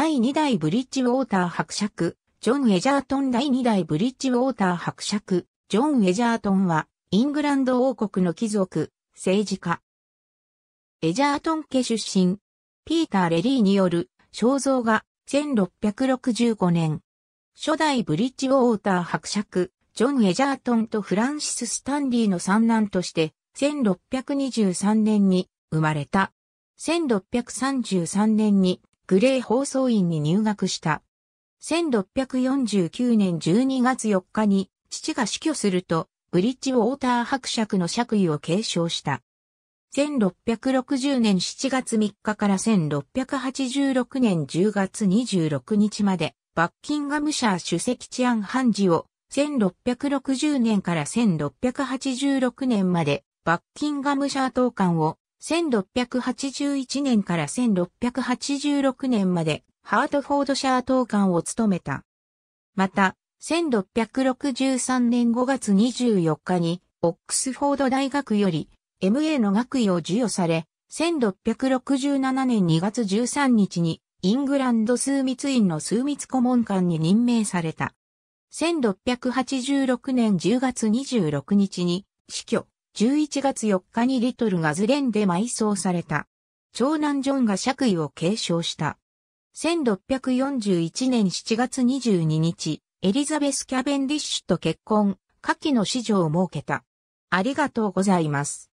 第2代ブリッジウォーター伯爵、ジョン・エジャートン第2代ブリッジウォーター伯爵、ジョン・エジャートンは、イングランド王国の貴族、政治家。エジャートン家出身、ピーター・レリーによる肖像画、1665年。初代ブリッジウォーター伯爵、ジョン・エジャートンとフランシス・スタンリーの三男として、1623年に生まれた。1633年にグレー放送院に入学した。1649年12月4日に父が死去すると、ブリッジウォーター伯爵の爵位を継承した。1660年7月3日から1686年10月26日まで、バッキンガムシャー主席治安判事を、1660年から1686年まで、バッキンガムシャー当官を、1681年から1686年までハートフォードシャー党官を務めた。また、1663年5月24日にオックスフォード大学より MA の学位を授与され、1667年2月13日にイングランド数密院の数密顧問官に任命された。1686年10月26日に死去、11月4日にリトルがズレンで埋葬された。長男ジョンが爵位を継承した。1641年7月22日、エリザベス・キャベンディッシュと結婚、下記の子女を設けた。ありがとうございます。